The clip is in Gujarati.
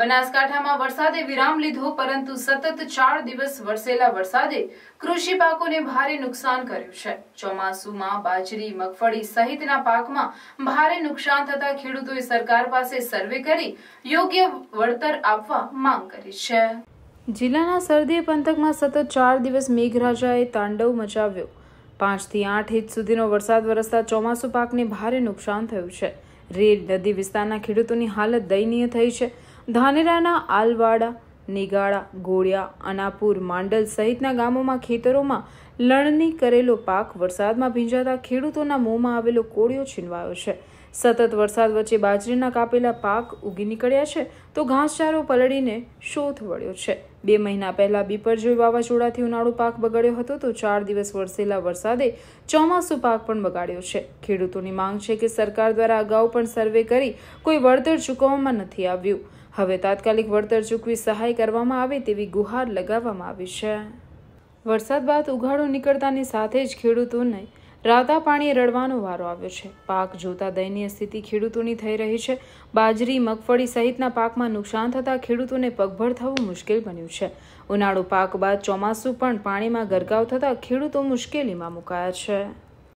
બનાસકાંઠામાં વરસાદે વિરામ લીધો પરંતુ સતત ચાર દિવસ વરસેલા વરસાદે કૃષિ પાકોને ભારે નુકસાન કર્યું છે ચોમાસુમાં બાજરી મગફળી સહિતના પાકમાં ભારે નુકસાન થતા ખેડૂતોએ સરકાર પાસે સર્વે કરી યોગ્ય વળતર આપવા માંગ કરી છે જિલ્લાના સરદી પંથકમાં સતત ચાર દિવસ મેઘરાજાએ તાંડવ મચાવ્યો પાંચથી આઠ ઇંચ સુધીનો વરસાદ વરસતા ચોમાસુ પાકને ભારે નુકસાન થયું છે રેડ નદી વિસ્તારના ખેડૂતોની હાલત દયનીય થઈ છે ધાનેરાના આલવાડા નિગાળા ગોળિયા અનાપુર માંડલ સહિતના ગામોમાં ખેતરોમાં લણણી કરેલો પાક વરસાદમાં ભીંજાતા ખેડૂતોના મોંમાં આવેલો કોળિયો છીનવાયો છે સતત વરસાદ વચ્ચે બાજરીના કાપેલા પાક ઉગી નીકળ્યા છે તો ઘાસચારો પલળીને શોથ વળ્યો છે બે મહિના પહેલા બીપરજોઈ વાવાઝોડાથી ઉનાળુ પાક બગાડ્યો હતો તો ચાર દિવસ વરસેલા વરસાદે ચોમાસુ પાક પણ બગાડ્યો છે ખેડૂતોની માંગ છે કે સરકાર દ્વારા અગાઉ પણ સર્વે કરી કોઈ વળતર ચૂકવવામાં નથી આવ્યું હવે તાત્કાલિક વળતર ચૂકવી સહાય કરવામાં આવે તેવી ગુહાર લગાવવામાં આવી છે વરસાદ બાદ ઉઘાડો નીકળતાની સાથે જ ખેડૂતોને રાતા પાણી રડવાનો વારો આવ્યો છે પાક જોતા દયનીય સ્થિતિ ખેડૂતોની થઈ રહી છે બાજરી મગફળી સહિતના પાકમાં નુકસાન થતાં ખેડૂતોને પગભર થવું મુશ્કેલ બન્યું છે ઉનાળુ પાક બાદ ચોમાસું પણ પાણીમાં ગરકાવ થતાં ખેડૂતો મુશ્કેલીમાં મુકાયા છે